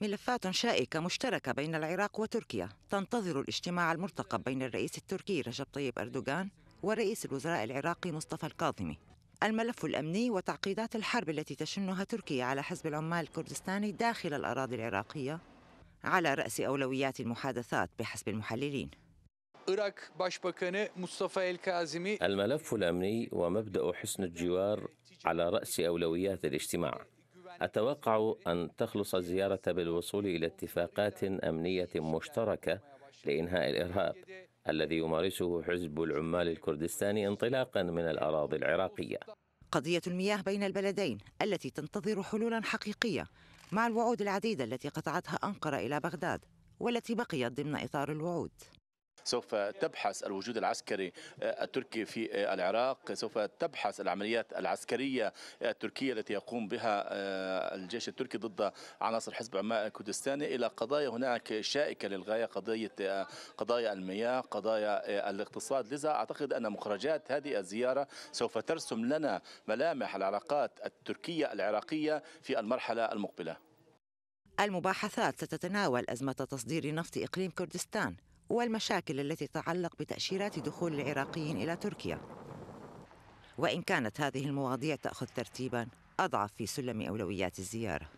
ملفات شائكة مشتركة بين العراق وتركيا تنتظر الاجتماع المرتقب بين الرئيس التركي رجب طيب أردوغان ورئيس الوزراء العراقي مصطفى الكاظمي الملف الأمني وتعقيدات الحرب التي تشنها تركيا على حزب العمال الكردستاني داخل الأراضي العراقية على رأس أولويات المحادثات بحسب المحللين الملف الأمني ومبدأ حسن الجوار على رأس أولويات الاجتماع أتوقع أن تخلص الزيارة بالوصول إلى اتفاقات أمنية مشتركة لإنهاء الإرهاب الذي يمارسه حزب العمال الكردستاني انطلاقا من الأراضي العراقية قضية المياه بين البلدين التي تنتظر حلولا حقيقية مع الوعود العديدة التي قطعتها أنقرة إلى بغداد والتي بقيت ضمن إطار الوعود سوف تبحث الوجود العسكري آه، التركي في آه، العراق سوف تبحث العمليات العسكرية آه، التركية التي يقوم بها الجيش التركي ضد عناصر حزب عمال الكردستاني إلى قضايا هناك شائكة للغاية قضية قضايا المياه قضايا الاقتصاد لذا أعتقد أن مخرجات هذه الزيارة سوف ترسم لنا ملامح العلاقات التركية العراقية في المرحلة المقبلة المباحثات ستتناول أزمة تصدير نفط إقليم كردستان والمشاكل التي تتعلق بتأشيرات دخول العراقيين إلى تركيا وإن كانت هذه المواضيع تأخذ ترتيبا أضعف في سلم أولويات الزيارة